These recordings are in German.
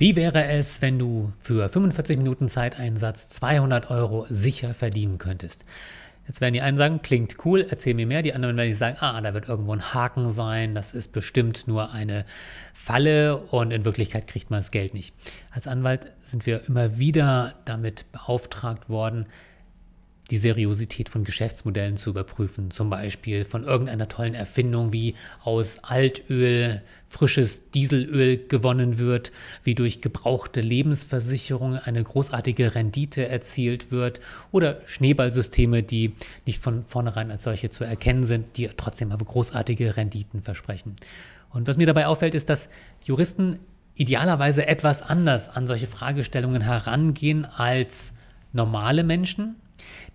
Wie wäre es, wenn du für 45 Minuten Zeiteinsatz 200 Euro sicher verdienen könntest? Jetzt werden die einen sagen, klingt cool, erzähl mir mehr. Die anderen werden sagen, ah, da wird irgendwo ein Haken sein, das ist bestimmt nur eine Falle und in Wirklichkeit kriegt man das Geld nicht. Als Anwalt sind wir immer wieder damit beauftragt worden, die Seriosität von Geschäftsmodellen zu überprüfen, zum Beispiel von irgendeiner tollen Erfindung, wie aus Altöl frisches Dieselöl gewonnen wird, wie durch gebrauchte Lebensversicherung eine großartige Rendite erzielt wird oder Schneeballsysteme, die nicht von vornherein als solche zu erkennen sind, die trotzdem aber großartige Renditen versprechen. Und was mir dabei auffällt, ist, dass Juristen idealerweise etwas anders an solche Fragestellungen herangehen als normale Menschen,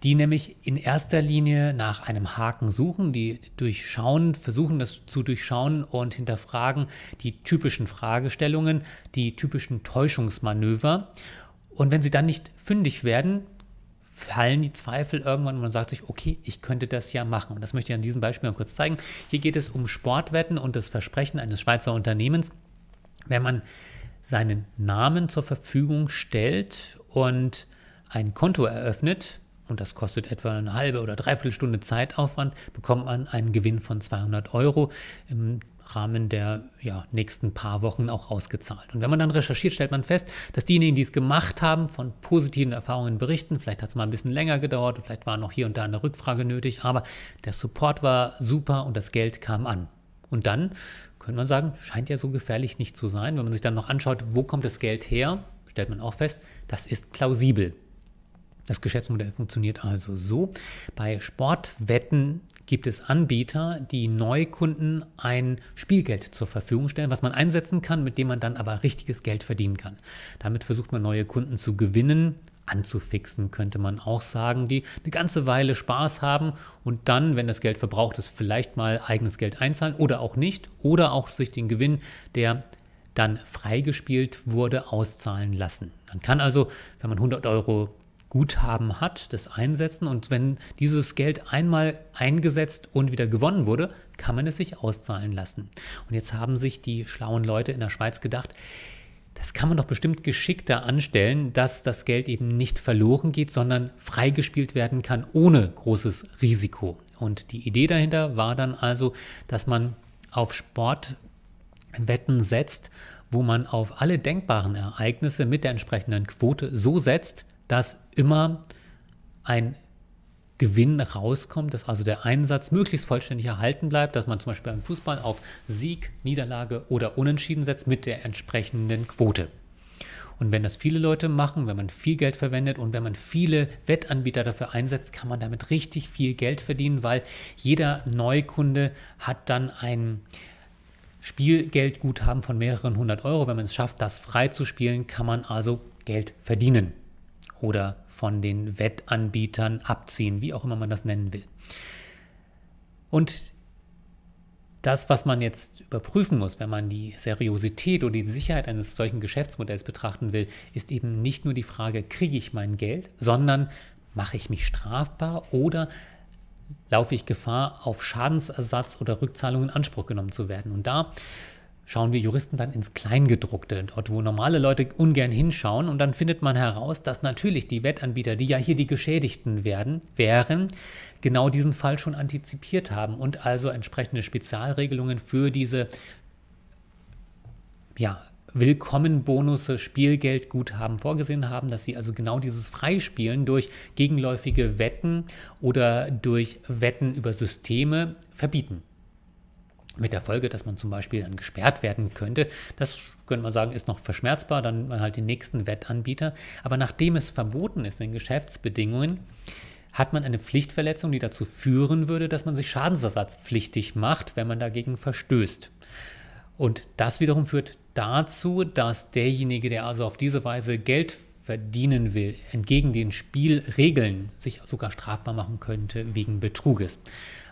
die nämlich in erster Linie nach einem Haken suchen, die durchschauen, versuchen das zu durchschauen und hinterfragen die typischen Fragestellungen, die typischen Täuschungsmanöver. Und wenn sie dann nicht fündig werden, fallen die Zweifel irgendwann und man sagt sich, okay, ich könnte das ja machen. Und das möchte ich an diesem Beispiel mal kurz zeigen. Hier geht es um Sportwetten und das Versprechen eines Schweizer Unternehmens, wenn man seinen Namen zur Verfügung stellt und ein Konto eröffnet, und das kostet etwa eine halbe oder dreiviertel Stunde Zeitaufwand, bekommt man einen Gewinn von 200 Euro im Rahmen der ja, nächsten paar Wochen auch ausgezahlt. Und wenn man dann recherchiert, stellt man fest, dass diejenigen, die es gemacht haben, von positiven Erfahrungen berichten. Vielleicht hat es mal ein bisschen länger gedauert, vielleicht war noch hier und da eine Rückfrage nötig, aber der Support war super und das Geld kam an. Und dann könnte man sagen, scheint ja so gefährlich nicht zu sein. Wenn man sich dann noch anschaut, wo kommt das Geld her, stellt man auch fest, das ist plausibel. Das Geschäftsmodell funktioniert also so. Bei Sportwetten gibt es Anbieter, die Neukunden ein Spielgeld zur Verfügung stellen, was man einsetzen kann, mit dem man dann aber richtiges Geld verdienen kann. Damit versucht man neue Kunden zu gewinnen, anzufixen, könnte man auch sagen, die eine ganze Weile Spaß haben und dann, wenn das Geld verbraucht ist, vielleicht mal eigenes Geld einzahlen oder auch nicht oder auch sich den Gewinn, der dann freigespielt wurde, auszahlen lassen. Man kann also, wenn man 100 Euro Guthaben hat, das einsetzen und wenn dieses Geld einmal eingesetzt und wieder gewonnen wurde, kann man es sich auszahlen lassen. Und jetzt haben sich die schlauen Leute in der Schweiz gedacht, das kann man doch bestimmt geschickter anstellen, dass das Geld eben nicht verloren geht, sondern freigespielt werden kann ohne großes Risiko. Und die Idee dahinter war dann also, dass man auf Sportwetten setzt, wo man auf alle denkbaren Ereignisse mit der entsprechenden Quote so setzt, dass immer ein Gewinn rauskommt, dass also der Einsatz möglichst vollständig erhalten bleibt, dass man zum Beispiel beim Fußball auf Sieg, Niederlage oder Unentschieden setzt mit der entsprechenden Quote. Und wenn das viele Leute machen, wenn man viel Geld verwendet und wenn man viele Wettanbieter dafür einsetzt, kann man damit richtig viel Geld verdienen, weil jeder Neukunde hat dann ein Spielgeldguthaben von mehreren hundert Euro. Wenn man es schafft, das frei zu spielen, kann man also Geld verdienen oder von den Wettanbietern abziehen, wie auch immer man das nennen will. Und das, was man jetzt überprüfen muss, wenn man die Seriosität oder die Sicherheit eines solchen Geschäftsmodells betrachten will, ist eben nicht nur die Frage, kriege ich mein Geld, sondern mache ich mich strafbar oder laufe ich Gefahr, auf Schadensersatz oder Rückzahlung in Anspruch genommen zu werden. Und da schauen wir Juristen dann ins Kleingedruckte, dort wo normale Leute ungern hinschauen und dann findet man heraus, dass natürlich die Wettanbieter, die ja hier die Geschädigten werden, wären, genau diesen Fall schon antizipiert haben und also entsprechende Spezialregelungen für diese ja, Willkommenbonusse, Spielgeld, Guthaben vorgesehen haben, dass sie also genau dieses Freispielen durch gegenläufige Wetten oder durch Wetten über Systeme verbieten. Mit der Folge, dass man zum Beispiel dann gesperrt werden könnte. Das könnte man sagen, ist noch verschmerzbar, dann nimmt man halt den nächsten Wettanbieter. Aber nachdem es verboten ist in Geschäftsbedingungen, hat man eine Pflichtverletzung, die dazu führen würde, dass man sich schadensersatzpflichtig macht, wenn man dagegen verstößt. Und das wiederum führt dazu, dass derjenige, der also auf diese Weise Geld verdienen will, entgegen den Spielregeln sich sogar strafbar machen könnte wegen Betruges.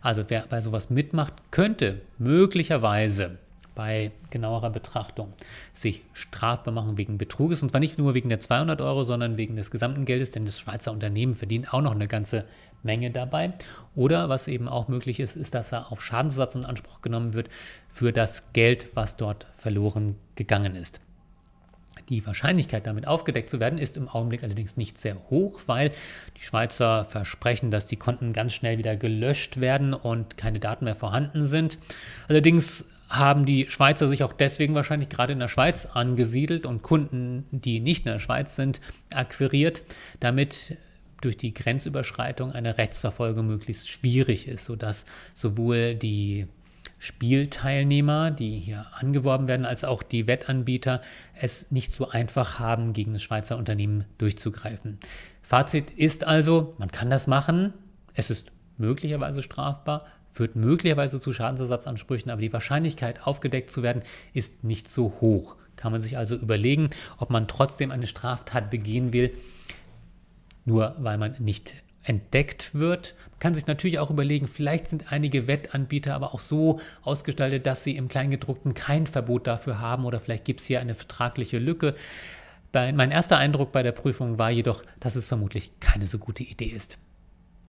Also wer bei sowas mitmacht, könnte möglicherweise bei genauerer Betrachtung sich strafbar machen wegen Betruges. Und zwar nicht nur wegen der 200 Euro, sondern wegen des gesamten Geldes, denn das Schweizer Unternehmen verdient auch noch eine ganze Menge dabei. Oder was eben auch möglich ist, ist, dass er auf Schadensersatz in Anspruch genommen wird für das Geld, was dort verloren gegangen ist. Die Wahrscheinlichkeit, damit aufgedeckt zu werden, ist im Augenblick allerdings nicht sehr hoch, weil die Schweizer versprechen, dass die Konten ganz schnell wieder gelöscht werden und keine Daten mehr vorhanden sind. Allerdings haben die Schweizer sich auch deswegen wahrscheinlich gerade in der Schweiz angesiedelt und Kunden, die nicht in der Schweiz sind, akquiriert, damit durch die Grenzüberschreitung eine Rechtsverfolgung möglichst schwierig ist, sodass sowohl die Spielteilnehmer, die hier angeworben werden, als auch die Wettanbieter es nicht so einfach haben, gegen das Schweizer Unternehmen durchzugreifen. Fazit ist also, man kann das machen, es ist möglicherweise strafbar, führt möglicherweise zu Schadensersatzansprüchen, aber die Wahrscheinlichkeit, aufgedeckt zu werden, ist nicht so hoch. Kann man sich also überlegen, ob man trotzdem eine Straftat begehen will, nur weil man nicht entdeckt wird. Man kann sich natürlich auch überlegen, vielleicht sind einige Wettanbieter aber auch so ausgestaltet, dass sie im Kleingedruckten kein Verbot dafür haben oder vielleicht gibt es hier eine vertragliche Lücke. mein erster Eindruck bei der Prüfung war jedoch, dass es vermutlich keine so gute Idee ist.